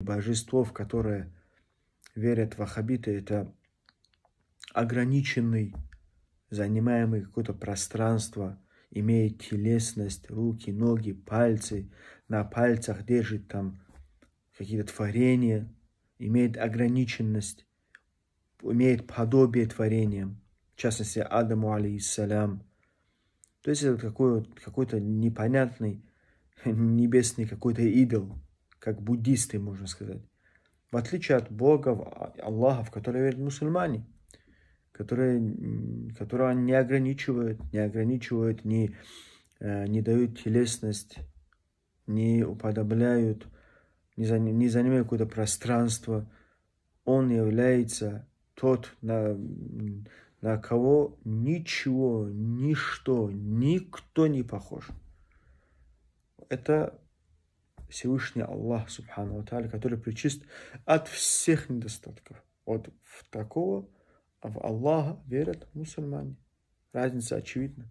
Божество, в которое верят ваххабиты, это ограниченный, занимаемый какое-то пространство, имеет телесность, руки, ноги, пальцы, на пальцах держит там какие-то творения, имеет ограниченность, имеет подобие творениям, в частности, Адаму, алейхиссалям. То есть это какой-то непонятный небесный какой-то идол – как буддисты, можно сказать. В отличие от Бога, Аллаха, в который верят мусульмане, которые, которого не ограничивают, не ограничивают, не, э, не дают телесность, не уподобляют, не, заним, не занимают какое-то пространство. Он является тот, на, на кого ничего, ничто, никто не похож. Это Всевышний Аллах, Субхану Аталя, который причист от всех недостатков. Вот в такого а в Аллаха верят мусульмане. Разница очевидна.